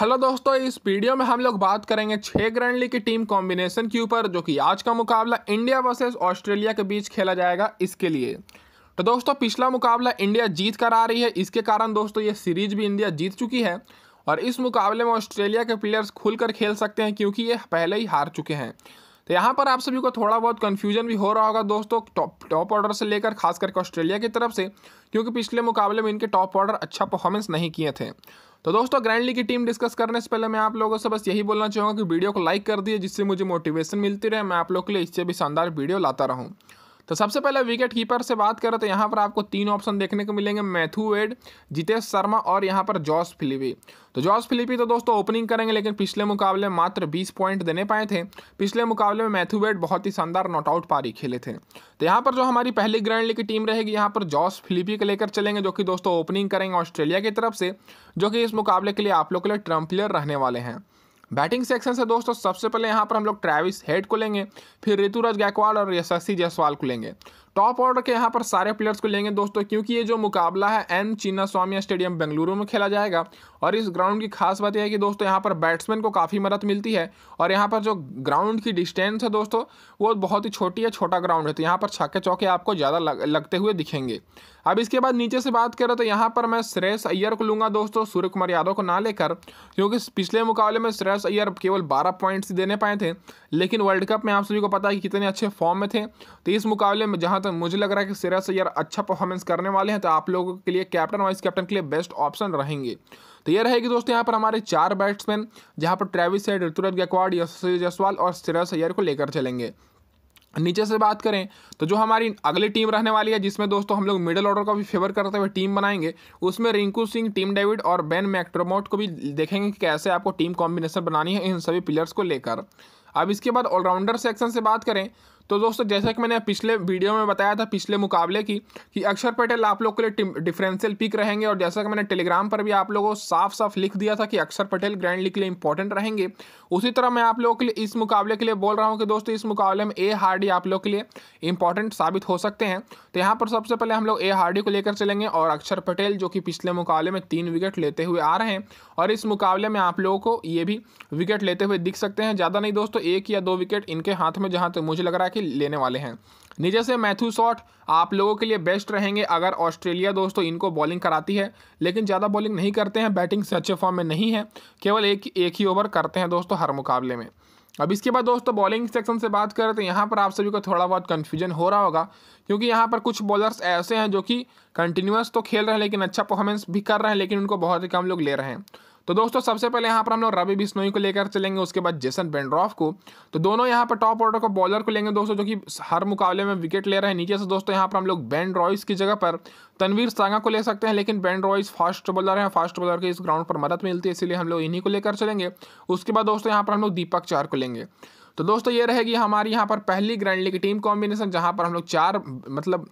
hello दोस्तों इस video में हम लोग बात करेंगे छः लीग की टीम कॉम्बिनेशन के ऊपर जो कि आज का मुकाबला इंडिया वर्सेस ऑस्ट्रेलिया के बीच खेला जाएगा इसके लिए तो दोस्तों पिछला मुकाबला इंडिया जीत कर आ रही है इसके कारण दोस्तों ये सीरीज भी इंडिया जीत चुकी है और इस मुकाबले में ऑस्ट्रेलिया के प्लेयर्स खुलकर खेल सकते हैं क्योंकि ये पहले ही हार चुके हैं तो यहाँ पर आप सभी को थोड़ा बहुत कन्फ्यूजन भी हो रहा होगा दोस्तों टॉप टॉप ऑर्डर से लेकर खास करके ऑस्ट्रेलिया की तरफ से क्योंकि पिछले मुकाबले में इनके टॉप ऑर्डर अच्छा परफॉर्मेंस नहीं किए थे तो दोस्तों ग्रैंड लीग की टीम डिस्कस करने से पहले मैं आप लोगों से बस यही बोलना चाहूँगा कि वीडियो को लाइक कर दिए जिससे मुझे मोटिवेशन मिलती रहे मैं आप लोग के लिए इससे भी शानदार वीडियो लाता रहूँ तो सबसे पहले विकेट कीपर से बात करें तो यहाँ पर आपको तीन ऑप्शन देखने को मिलेंगे मैथ्यू वेड जितेश शर्मा और यहाँ पर जॉस फिलिपी तो जॉस फिलिपी तो दोस्तों ओपनिंग करेंगे लेकिन पिछले मुकाबले में मात्र 20 पॉइंट देने पाए थे पिछले मुकाबले में मैथ्यू वेड बहुत ही शानदार नॉट आउट पारी खेले थे तो यहाँ पर जो हमारी पहली ग्रैंड लीग की टीम रहेगी यहाँ पर जॉस फिलिपी को लेकर चलेंगे जो कि दोस्तों ओपनिंग करेंगे ऑस्ट्रेलिया की तरफ से जो कि इस मुकाबले के लिए आप लोग के लिए ट्रम्प प्लेयर रहने वाले हैं बैटिंग सेक्शन से दोस्तों सबसे पहले यहाँ पर हम लोग ट्रैविस हेड को लेंगे फिर ऋतुराज गायकवाड़ और यशस्वी जायसवाल को लेंगे टॉप ऑर्डर के यहाँ पर सारे प्लेयर्स को लेंगे दोस्तों क्योंकि ये जो मुकाबला है एन चिन्ना स्वामी स्टेडियम बेंगलुरु में खेला जाएगा और इस ग्राउंड की खास बात यह है कि दोस्तों यहाँ पर बैट्समैन को काफ़ी मदद मिलती है और यहाँ पर जो ग्राउंड की डिस्टेंस है दोस्तों वो बहुत ही छोटी है छोटा ग्राउंड है तो यहाँ पर छक्के चौके आपको ज़्यादा लग, लगते हुए दिखेंगे अब इसके बाद नीचे से बात करें तो यहाँ पर मैं श्रेयस अय्यर को लूँगा दोस्तों सूर्य कुमार यादव को ना लेकर क्योंकि पिछले मुकाबले में श्रेयस अय्यर केवल बारह पॉइंट्स देने पाए थे लेकिन वर्ल्ड कप में आप सभी को पता है कि कितने अच्छे फॉर्म में थे तो इस मुकाबले में जहाँ तक तो मुझे लग रहा है कि सिरस यार अच्छा परफॉर्मेंस करने वाले हैं तो आप लोगों के लिए कैप्टन वाइस कैप्टन के लिए बेस्ट ऑप्शन रहेंगे तो ये रहेगी दोस्तों यहाँ पर हमारे चार बैट्समैन जहाँ पर ट्रेविस हेड ऋतुराज गैकवाड यशस्वी जायसवाल और सिरस सैयर को लेकर चलेंगे नीचे से बात करें तो जो हमारी अगली टीम रहने वाली है जिसमें दोस्तों हम लोग मिडिल ऑर्डर का भी फेवर करते हुए टीम बनाएंगे उसमें रिंकू सिंह टीम डेविड और बेन मैक्ट्रोमोट को भी देखेंगे कि कैसे आपको टीम कॉम्बिनेशन बनानी है इन सभी प्लेयर्स को लेकर अब इसके बाद ऑलराउंडर सेक्शन से बात करें तो दोस्तों जैसा कि मैंने पिछले वीडियो में बताया था पिछले मुकाबले की कि अक्षर पटेल आप लोग के लिए डिफरेंशियल पिक रहेंगे और जैसा कि मैंने टेलीग्राम पर भी आप लोगों को साफ साफ लिख दिया था कि अक्षर पटेल ग्रैंड लीग के लिए इंपॉर्टेंट रहेंगे उसी तरह मैं आप लोगों के लिए इस मुकाबले के लिए बोल रहा हूँ कि दोस्तों इस मुकाबले में ए हार्डी आप लोग के लिए इंपॉर्टेंट साबित हो सकते हैं तो यहाँ पर सबसे पहले हम लोग ए हार्डी को लेकर चलेंगे और अक्षर पटेल जो कि पिछले मुकाबले में तीन विकेट लेते हुए आ रहे हैं और इस मुकाबले में आप लोगों को ये भी विकेट लेते हुए दिख सकते हैं ज़्यादा नहीं दोस्तों एक या दो विकेट इनके हाथ में जहाँ तक मुझे लग रहा है कि के लेने वाले हैं नीचे से मैथ्यू शॉट आप लोगों के लिए बेस्ट रहेंगे अगर ऑस्ट्रेलिया दोस्तों इनको बॉलिंग कराती है लेकिन ज़्यादा बॉलिंग नहीं करते हैं बैटिंग से अच्छे फॉर्म में नहीं है केवल एक एक ही ओवर करते हैं दोस्तों हर मुकाबले में अब इसके बाद दोस्तों बॉलिंग सेक्शन से बात करें तो यहाँ पर आप सभी को थोड़ा बहुत कन्फ्यूजन हो रहा होगा क्योंकि यहाँ पर कुछ बॉलर्स ऐसे हैं जो कि कंटिन्यूस तो खेल रहे हैं लेकिन अच्छा परफॉर्मेंस भी कर रहे हैं लेकिन उनको बहुत ही कम लोग ले रहे हैं तो दोस्तों सबसे पहले यहाँ पर हम लोग रवि बिश्नोई को लेकर चलेंगे उसके बाद जेसन बेंड्रॉफ को तो दोनों यहाँ पर टॉप ऑर्डर का बॉलर को लेंगे दोस्तों जो कि हर मुकाबले में विकेट ले रहे हैं नीचे से दोस्तों यहाँ पर हम लोग बैन रॉयस की जगह पर तनवीर सांगा को ले सकते हैं लेकिन बैन रॉयस फास्ट बॉलर हैं फास्ट बॉलर की इस ग्राउंड पर मदद मिलती है इसीलिए हम लोग इन्हीं को लेकर चलेंगे उसके बाद दोस्तों यहाँ पर हम लोग दीपक चार को लेंगे तो दोस्तों ये रहेगी हमारी यहाँ पर पहली ग्रैंड लीग टीम कॉम्बिनेशन जहाँ पर हम लोग चार मतलब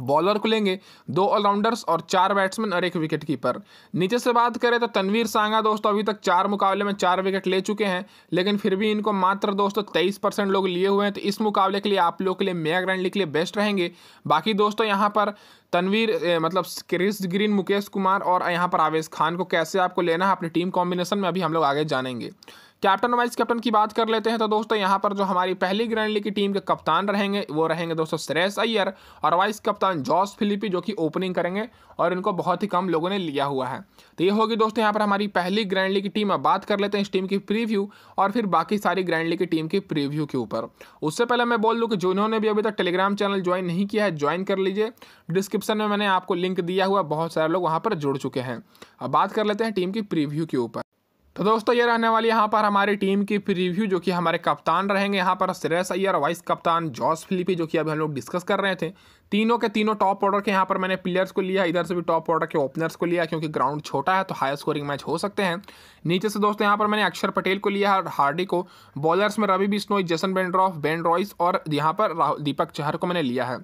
बॉलर खुलेंगे दो ऑलराउंडर्स और चार बैट्समैन और एक विकेट कीपर नीचे से बात करें तो तनवीर सांगा दोस्तों अभी तक चार मुकाबले में चार विकेट ले चुके हैं लेकिन फिर भी इनको मात्र दोस्तों तेईस परसेंट लोग लिए हुए हैं तो इस मुकाबले के लिए आप लोग के लिए ग्रैंड लीग के लिए बेस्ट रहेंगे बाकी दोस्तों यहाँ पर तनवीर मतलब क्रिस ग्रीन मुकेश कुमार और यहाँ पर आवेश खान को कैसे आपको लेना है अपनी टीम कॉम्बिनेशन में अभी हम लोग आगे जानेंगे कैप्टन वाइस कैप्टन की बात कर लेते हैं तो दोस्तों यहाँ पर जो हमारी पहली ग्रैंड लीग की टीम के कप्तान रहेंगे वो रहेंगे दोस्तों श्रेयस अय्यर और वाइस कप्तान जॉस फिलिपी जो कि ओपनिंग करेंगे और इनको बहुत ही कम लोगों ने लिया हुआ है तो ये होगी दोस्तों यहाँ पर हमारी पहली ग्रैंड लीग की टीम अब बात कर लेते हैं इस टीम की प्रीव्यू और फिर बाकी सारी ग्रैंड लीग की टीम की प्रीव्यू के ऊपर उससे पहले मैं बोल दूँ कि जिन्होंने भी अभी तक टेलीग्राम चैनल ज्वाइन नहीं किया है ज्वाइन कर लीजिए डिस्क्रिप्शन में मैंने आपको लिंक दिया हुआ बहुत सारे लोग वहाँ पर जुड़ चुके हैं अब बात कर लेते हैं टीम की प्रीव्यू के ऊपर तो दोस्तों ये रहने वाली यहाँ पर हमारी टीम की रिव्यू जो कि हमारे कप्तान रहेंगे यहाँ पर श्रेयस अय्यर वाइस कप्तान जॉस फिलिपी जो कि अभी हम लोग डिस्कस कर रहे थे तीनों के तीनों टॉप ऑर्डर के यहाँ पर मैंने प्लेयर्स को लिया इधर से भी टॉप ऑर्डर के ओपनर्स को लिया क्योंकि ग्राउंड छोटा है तो हाई स्कोरिंग मैच हो सकते हैं नीचे से दोस्तों यहाँ पर मैंने अक्षर पटेल को लिया और हार्डी को बॉलर्स में Ravi Bishnoi Jason Behrendorff Ben रॉयस और यहाँ पर दीपक चहर को मैंने लिया है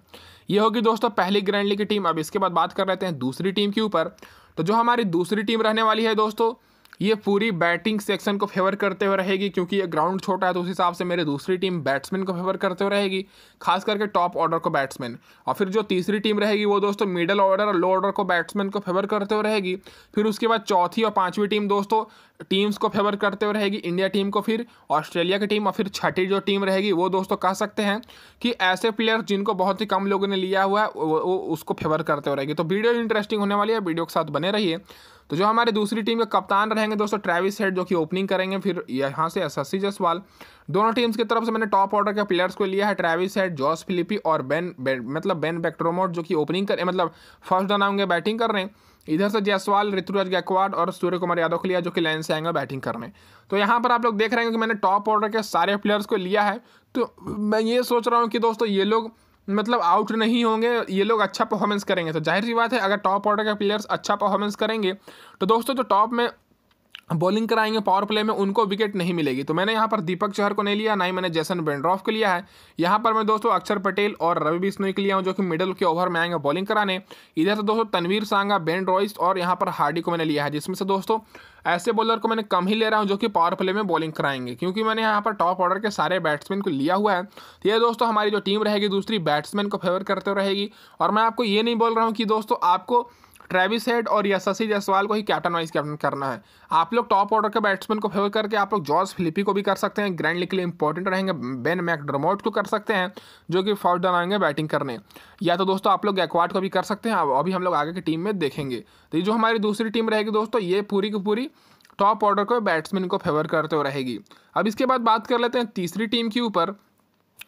ये होगी दोस्तों पहली ग्रैंड लीग की टीम अब इसके बाद बात कर लेते हैं दूसरी टीम के ऊपर तो जो हमारी दूसरी टीम रहने वाली है दोस्तों ये पूरी बैटिंग सेक्शन को फेवर करते हुए रहेगी क्योंकि ये ग्राउंड छोटा है तो उस हिसाब से मेरी दूसरी टीम बैट्समैन को फेवर करते हुए रहेगी खास करके टॉप ऑर्डर को बैट्समैन और फिर जो तीसरी टीम रहेगी वो दोस्तों मिडल ऑर्डर और लो ऑर्डर को बैट्समैन को फेवर करते हुए रहेगी फिर उसके बाद चौथी और पाँचवीं टीम दोस्तों टीम्स को फेवर करते हुए रहेगी इंडिया टीम को फिर ऑस्ट्रेलिया की टीम और फिर छठी जो टीम रहेगी वो दोस्तों कह सकते हैं कि ऐसे प्लेयर जिनको बहुत ही कम लोगों ने लिया हुआ है वो, वो उसको फेवर करते हुए रहेगी तो वीडियो इंटरेस्टिंग होने वाली है वीडियो के साथ बने रहिए तो जो हमारे दूसरी टीम के कप्तान रहेंगे दोस्तों ट्रेविस हेड जो कि ओपनिंग करेंगे फिर यहाँ से शशि जसवाल दोनों टीम्स की तरफ से मैंने टॉप ऑर्डर के प्लेयर्स को लिया है ट्रेविस हेड जॉस फिलिपी और बेन, मतलब बेन बैक्ट्रोमोट जो कि ओपनिंग कर मतलब फर्स्ट रन आएंगे बैटिंग कर रहे हैं इधर से जयसवाल ऋतुराज गायकवाड और सूर्य कुमार यादव को लिया जो कि लाइन से आएंगे बैटिंग करने तो यहाँ पर आप लोग देख रहे हैं कि मैंने टॉप ऑर्डर के सारे प्लेयर्स को लिया है तो मैं ये सोच रहा हूँ कि दोस्तों ये लोग मतलब आउट नहीं होंगे ये लोग अच्छा परफॉर्मेंस करेंगे तो जाहिर सी बात है अगर टॉप ऑर्डर के प्लेयर्स अच्छा परफॉर्मेंस करेंगे तो दोस्तों जो तो टॉप में बॉलिंग कराएंगे पावर प्ले में उनको विकेट नहीं मिलेगी तो मैंने यहाँ पर दीपक चहर को नहीं लिया ना ही मैंने जैसन बेंड्रॉफ को लिया है यहाँ पर मैं दोस्तों अक्षर पटेल और रवि बिश्नोई के लिया हूँ जो कि मिडल के ओवर में आएंगे बॉलिंग कराने इधर से दोस्तों तनवीर सांगा बेन रॉइस और यहाँ पर हार्डी को मैंने लिया है जिसमें से दोस्तों ऐसे बॉलर को मैंने कम ही ले रहा हूँ जो कि पावर प्ले में बॉलिंग कराएंगे क्योंकि मैंने यहाँ पर टॉप ऑर्डर के सारे बैट्समैन को लिया हुआ है तो ये दोस्तों हमारी जो टीम रहेगी दूसरी बैट्समैन को फेवर करते रहेगी और मैं आपको ये नहीं बोल रहा हूँ कि दोस्तों आपको ट्रेविस हेड और यशस्वी जायसवाल को ही कैप्टन वाइस कैप्टन करना है आप लोग टॉप ऑर्डर के बैट्समैन को फेवर करके आप लोग जॉर्ज फिलिपी को भी कर सकते हैं ग्रैंड लीग के लिए इंपॉर्टेंट रहेंगे बेन मैकडरमोट को कर सकते हैं जो कि फॉर्ड आएंगे बैटिंग करने या तो दोस्तों आप लोग गैकवाड को भी कर सकते हैं अभी हम लोग आगे की टीम में देखेंगे तो ये जो हमारी दूसरी टीम रहेगी दोस्तों ये पूरी की पूरी टॉप ऑर्डर को बैट्समैन को फेवर करते हुए रहेगी अब इसके बाद बात कर लेते हैं तीसरी टीम के ऊपर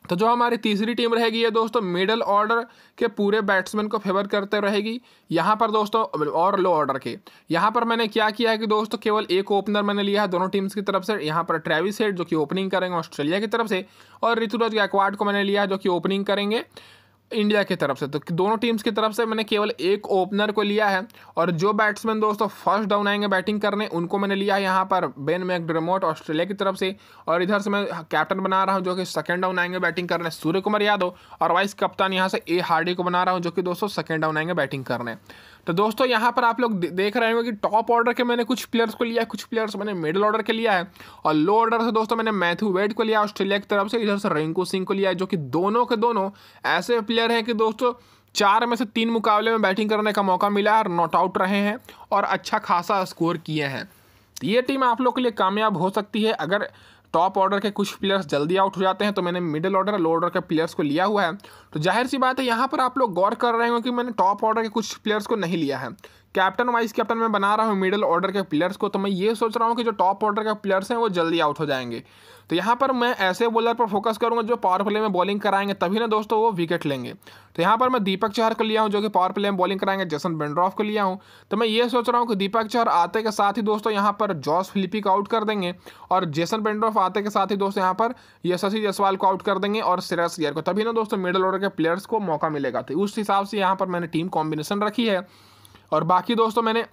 तो जो हमारी तीसरी टीम रहेगी ये दोस्तों मिडल ऑर्डर के पूरे बैट्समैन को फेवर करते रहेगी यहाँ पर दोस्तों और लो ऑर्डर के यहाँ पर मैंने क्या किया है कि दोस्तों केवल एक ओपनर मैंने लिया है दोनों टीम्स की तरफ से यहाँ पर ट्रेविस हेड जो कि ओपनिंग करेंगे ऑस्ट्रेलिया की तरफ से और ऋतुराज गायकवाड को मैंने लिया है जो कि ओपनिंग करेंगे इंडिया की तरफ से तो दोनों टीम्स की तरफ से मैंने केवल एक ओपनर को लिया है और जो बैट्समैन दोस्तों फर्स्ट डाउन आएंगे बैटिंग करने उनको मैंने लिया है यहाँ पर बेन मैकडमोट ऑस्ट्रेलिया की तरफ से और इधर से मैं कैप्टन बना रहा हूँ जो कि सेकेंड डाउन आएंगे बैटिंग करने सूर्य कुमार यादव और वाइस कप्तान यहाँ से ए हार्डी को बना रहा हूँ जो कि दोस्तों सेकेंड डाउन आएंगे बैटिंग करने तो दोस्तों यहाँ पर आप लोग देख रहे होंगे कि टॉप ऑर्डर के मैंने कुछ प्लेयर्स को लिया है कुछ प्लेयर्स मैंने मिडिल ऑर्डर के लिया है और लो ऑर्डर से दोस्तों मैंने मैथ्यू वेड को लिया ऑस्ट्रेलिया की तरफ से इधर से रिंकू सिंह को लिया है जो कि दोनों के दोनों ऐसे प्लेयर हैं कि दोस्तों चार में से तीन मुकाबले में बैटिंग करने का मौका मिला है और नॉट आउट रहे हैं और अच्छा खासा स्कोर किए हैं ये टीम आप लोग के लिए कामयाब हो सकती है अगर टॉप ऑर्डर के कुछ प्लेयर्स जल्दी आउट हो जाते हैं तो मैंने मिडिल ऑर्डर लो ऑर्डर के प्लेयर्स को लिया हुआ है तो जाहिर सी बात है यहाँ पर आप लोग गौर कर रहे हो कि मैंने टॉप ऑर्डर के कुछ प्लेयर्स को नहीं लिया है कैप्टन वाइस कैप्टन मैं बना रहा हूँ मिडिल ऑर्डर के प्लेयर्स को तो मैं ये सोच रहा हूँ कि जो टॉप ऑर्डर के प्लेयर्स हैं वो जल्दी आउट हो जाएंगे तो यहाँ पर मैं ऐसे बॉलर पर फोकस करूँगा जो पावर प्ले में बॉलिंग कराएंगे तभी ना दोस्तों वो विकेट लेंगे तो यहाँ पर मैं दीपक चहर को लिया हूँ जो कि पावर प्ले में बॉलिंग कराएंगे जसन बेंड्रॉफ को लिया हूँ तो मैं ये सोच रहा हूँ कि दीपक चहर आते के साथ ही दोस्तों यहाँ पर जॉस फिलिपी को आउट कर देंगे और जेसन बेंड्रॉफ आते के साथ ही दोस्तों यहाँ पर यशस्वी जसवाल को आउट कर देंगे और सिराज गियर को तभी ना दोस्तों मिडल ऑर्डर के प्लेयर्स को मौका मिलेगा तो उस हिसाब से यहाँ पर मैंने टीम कॉम्बिनेशन रखी है और बाकी दोस्तों मैंने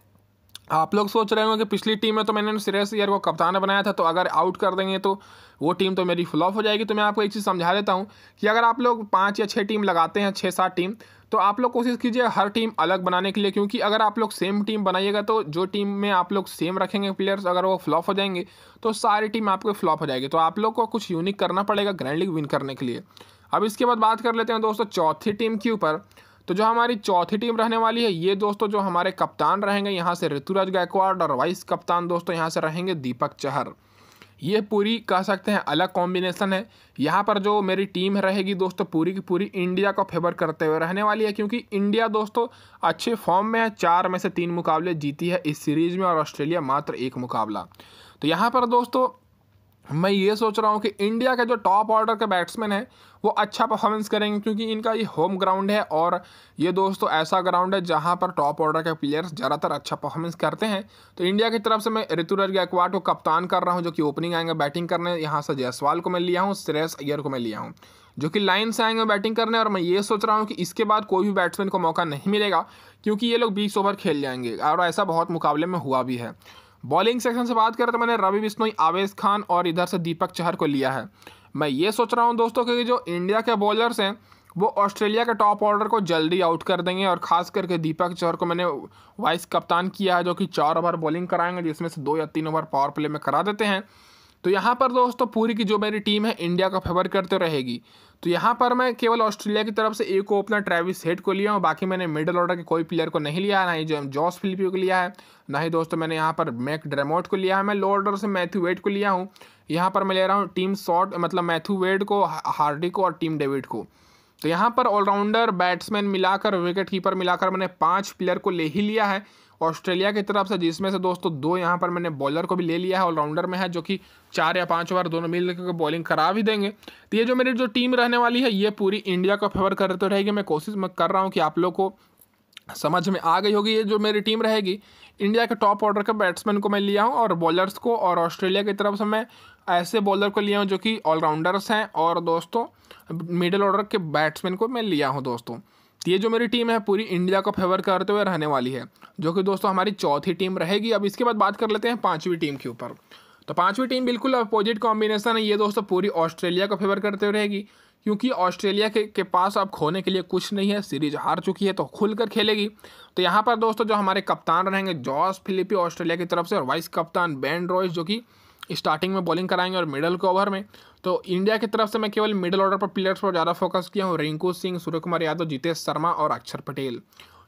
आप लोग सोच रहे होंगे कि पिछली टीम में तो मैंने श्रेयस अयर को कप्तान बनाया था तो अगर आउट कर देंगे तो वो टीम तो मेरी फ्लॉप हो जाएगी तो मैं आपको एक चीज़ समझा देता हूँ कि अगर आप लोग पाँच या छः टीम लगाते हैं छः सात टीम तो आप लोग कोशिश कीजिए हर टीम अलग बनाने के लिए क्योंकि अगर आप लोग सेम टीम बनाइएगा तो जो टीम में आप लोग सेम रखेंगे प्लेयर्स अगर वो फ्लॉप हो जाएंगे तो सारी टीम आपको फ्लॉप हो जाएगी तो आप लोग को कुछ यूनिक करना पड़ेगा ग्रैंड लीग विन करने के लिए अब इसके बाद बात कर लेते हैं दोस्तों चौथी टीम के ऊपर तो जो हमारी चौथी टीम रहने वाली है ये दोस्तों जो हमारे कप्तान रहेंगे यहाँ से ऋतुराज गायकवाड़ और वाइस कप्तान दोस्तों यहाँ से रहेंगे दीपक चहर ये पूरी कह सकते हैं अलग कॉम्बिनेशन है यहाँ पर जो मेरी टीम रहेगी दोस्तों पूरी की पूरी इंडिया को फेवर करते हुए रहने वाली है क्योंकि इंडिया दोस्तों अच्छे फॉर्म में है चार में से तीन मुकाबले जीती है इस सीरीज़ में और ऑस्ट्रेलिया मात्र एक मुकाबला तो यहाँ पर दोस्तों मैं ये सोच रहा हूँ कि इंडिया के जो टॉप ऑर्डर के बैट्समैन हैं वो अच्छा परफॉर्मेंस करेंगे क्योंकि इनका ये होम ग्राउंड है और ये दोस्तों ऐसा ग्राउंड है जहाँ पर टॉप ऑर्डर के प्लेयर्स ज़्यादातर अच्छा परफॉर्मेंस करते हैं तो इंडिया की तरफ से मैं ऋतुराज गायकवाड को कप्तान कर रहा हूँ जो कि ओपनिंग आएंगे बैटिंग करने यहाँ से जयसवाल को मैं लिया हूँ श्रेयस अय्यर को मैं लिया हूँ जो कि लाइन से आएंगे बैटिंग करने और मैं ये सोच रहा हूँ कि इसके बाद कोई भी बैट्समैन को मौका नहीं मिलेगा क्योंकि ये लोग बीस ओवर खेल जाएंगे और ऐसा बहुत मुकाबले में हुआ भी है बॉलिंग सेक्शन से बात करें तो मैंने रवि बिश्नोई आवेश खान और इधर से दीपक चहर को लिया है मैं ये सोच रहा हूँ दोस्तों कि जो इंडिया के बॉलर्स हैं वो ऑस्ट्रेलिया के टॉप ऑर्डर को जल्दी आउट कर देंगे और खास करके दीपक चहर को मैंने वाइस कप्तान किया है जो कि चार ओवर बॉलिंग कराएंगे जिसमें से दो या तीन ओवर पावर प्ले में करा देते हैं तो यहाँ पर दोस्तों पूरी की जो मेरी टीम है इंडिया का फेवर करते रहेगी तो यहाँ पर मैं केवल ऑस्ट्रेलिया की तरफ से एक ओपनर ट्रेविस हेड को लिया हूँ बाकी मैंने मिडल ऑर्डर के कोई प्लेयर को नहीं लिया ना ही जो जॉस फिलिपियो को लिया है ना ही दोस्तों मैंने यहाँ पर मैक ड्रेमोट को लिया है मैं लो ऑर्डर से मैथ्यू वेड को लिया हूँ यहाँ पर मैं ले रहा हूँ टीम शॉर्ट मतलब मैथ्यू वेड को हार्डी को और टीम डेविड को तो यहाँ पर ऑलराउंडर बैट्समैन मिलाकर विकेट कीपर मिलाकर मैंने पाँच प्लेयर को ले ही लिया है ऑस्ट्रेलिया की तरफ से जिसमें से दोस्तों दो यहाँ पर मैंने बॉलर को भी ले लिया है ऑलराउंडर में है जो कि चार या पाँच ओवर दोनों मिल के बॉलिंग करा भी देंगे तो ये जो मेरी जो टीम रहने वाली है ये पूरी इंडिया को फेवर करते रहेगी मैं कोशिश कर रहा हूँ कि आप लोग को समझ में आ गई होगी ये जो मेरी टीम रहेगी इंडिया के टॉप ऑर्डर के बैट्समैन को मैं लिया हूँ और बॉलर्स को और ऑस्ट्रेलिया की तरफ से मैं ऐसे बॉलर को लिया हूँ जो कि ऑलराउंडर्स हैं और दोस्तों मिडिल ऑर्डर के बैट्समैन को मैं लिया हूँ दोस्तों ये जो मेरी टीम है पूरी इंडिया को फेवर करते हुए रहने वाली है जो कि दोस्तों हमारी चौथी टीम रहेगी अब इसके बाद बात कर लेते हैं पाँचवीं टीम के ऊपर तो पाँचवीं टीम बिल्कुल अपोजिट कॉम्बिनेशन है ये दोस्तों पूरी ऑस्ट्रेलिया को फेवर करते हुए रहेगी क्योंकि ऑस्ट्रेलिया के, के पास अब खोने के लिए कुछ नहीं है सीरीज हार चुकी है तो खुल कर खेलेगी तो यहाँ पर दोस्तों जो हमारे कप्तान रहेंगे जॉस फिलिपी ऑस्ट्रेलिया की तरफ से और वाइस कप्तान बैन रॉयस जो कि स्टार्टिंग में बॉलिंग कराएंगे और मिडल के ओवर में तो इंडिया की तरफ से मैं केवल मिडिल ऑर्डर पर प्लेयर्स पर ज़्यादा फोकस किया हूँ रिंकू सिंह सूर्य कुमार यादव जितेश शर्मा और अक्षर पटेल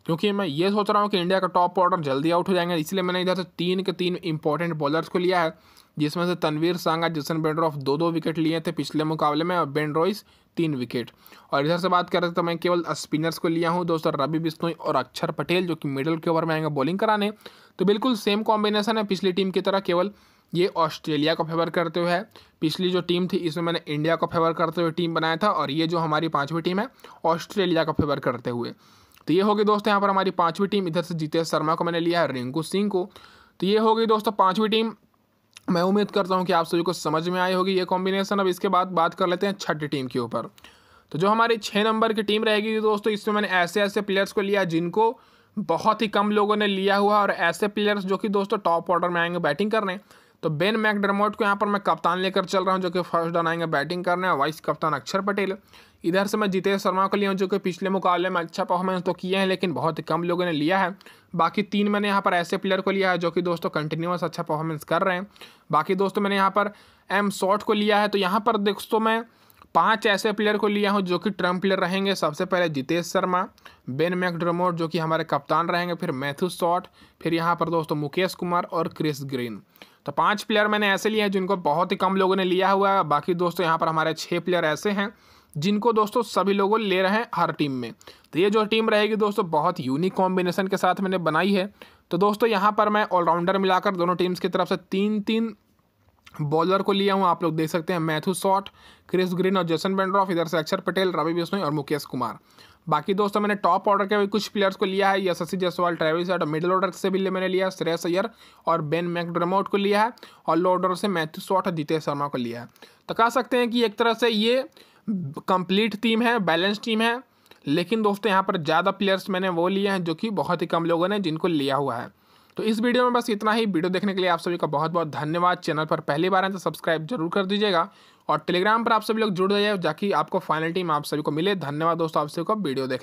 क्योंकि मैं ये सोच रहा हूँ कि इंडिया का टॉप ऑर्डर जल्दी आउट हो जाएंगे इसलिए मैंने इधर से तीन के तीन इंपॉर्टेंट बॉलर्स को लिया है जिसमें से तनवीर सांगा जिसन बेंड्रॉफ दो दो विकेट लिए थे पिछले मुकाबले में और बेंड्रॉइस रॉइस तीन विकेट और इधर से बात करें तो मैं केवल स्पिनर्स को लिया हूँ दोस्तों रवि बिश्नोई और अक्षर पटेल जो कि मिडल के ओवर में आएंगे बॉलिंग कराने तो बिल्कुल सेम कॉम्बिनेशन है पिछली टीम की तरह केवल ये ऑस्ट्रेलिया को फेवर करते हुए है पिछली जो टीम थी इसमें मैंने इंडिया को फेवर करते हुए टीम बनाया था और ये जो हमारी पाँचवीं टीम है ऑस्ट्रेलिया को फेवर करते हुए तो ये होगी दोस्तों यहाँ पर हमारी पाँचवीं टीम इधर से जितेश शर्मा को मैंने लिया है रिंकू सिंह को तो ये होगी दोस्तों पाँचवीं टीम मैं उम्मीद करता हूँ कि आप सभी को समझ में आई होगी ये कॉम्बिनेशन अब इसके बाद बात कर लेते हैं छठी टीम के ऊपर तो जो हमारी छः नंबर की टीम रहेगी दोस्तों इसमें मैंने ऐसे ऐसे प्लेयर्स को लिया जिनको बहुत ही कम लोगों ने लिया हुआ और ऐसे प्लेयर्स जो कि दोस्तों टॉप ऑर्डर में आएंगे बैटिंग करने तो बेन मैकडरमोट को यहाँ पर मैं कप्तान लेकर चल रहा हूँ जो कि फर्स्ट डाउन आएंगे बैटिंग करने और वाइस कप्तान अक्षर पटेल इधर से मैं जितेश शर्मा को लिया हूँ जो कि पिछले मुकाबले में अच्छा परफॉर्मेंस तो किए हैं लेकिन बहुत ही कम लोगों ने लिया है बाकी तीन मैंने यहाँ पर ऐसे प्लेयर को लिया है जो कि दोस्तों कंटिन्यूस अच्छा परफॉर्मेंस कर रहे हैं बाकी दोस्तों मैंने यहाँ पर एम शॉट को लिया है तो यहाँ पर दोस्तों मैं पांच ऐसे प्लेयर को लिया हूँ जो कि ट्रम्प प्लेयर रहेंगे सबसे पहले जितेश शर्मा बेन मैकड्रमोट जो कि हमारे कप्तान रहेंगे फिर मैथ्यू शॉट फिर यहाँ पर दोस्तों मुकेश कुमार और क्रिस ग्रीन तो पाँच प्लेयर मैंने ऐसे लिए हैं जिनको बहुत ही कम लोगों ने लिया हुआ है बाकी दोस्तों यहाँ पर हमारे छः प्लेयर ऐसे हैं जिनको दोस्तों सभी लोगों ले रहे हैं हर टीम में तो ये जो टीम रहेगी दोस्तों बहुत यूनिक कॉम्बिनेशन के साथ मैंने बनाई है तो दोस्तों यहाँ पर मैं ऑलराउंडर मिलाकर दोनों टीम्स की तरफ से तीन तीन बॉलर को लिया हूँ आप लोग देख सकते हैं मैथ्यू शॉट क्रिस ग्रीन और जैसन बेंड्रॉफ इधर से अक्षर पटेल रवि बिश्नोई और मुकेश कुमार बाकी दोस्तों मैंने टॉप ऑर्डर के भी कुछ प्लेयर्स को लिया है यशस्वी जयसवाल ट्रेविस और मिडिल ऑर्डर से भी मैंने लिया श्रेयस अयर और बेन मैकड्रमोट को लिया है और लो ऑर्डर से मैथ्यू शॉट और जितेश शर्मा को लिया है तो कह सकते हैं कि एक तरह से ये कंप्लीट टीम है बैलेंस टीम है लेकिन दोस्तों यहाँ पर ज़्यादा प्लेयर्स मैंने वो लिए हैं जो कि बहुत ही कम लोगों ने जिनको लिया हुआ है तो इस वीडियो में बस इतना ही वीडियो देखने के लिए आप सभी का बहुत बहुत धन्यवाद चैनल पर पहली बार है तो सब्सक्राइब जरूर कर दीजिएगा और टेलीग्राम पर आप सभी लोग जुड़ जाइए ताकि आपको फाइनल टीम आप सभी को मिले धन्यवाद दोस्तों आप सभी को वीडियो देख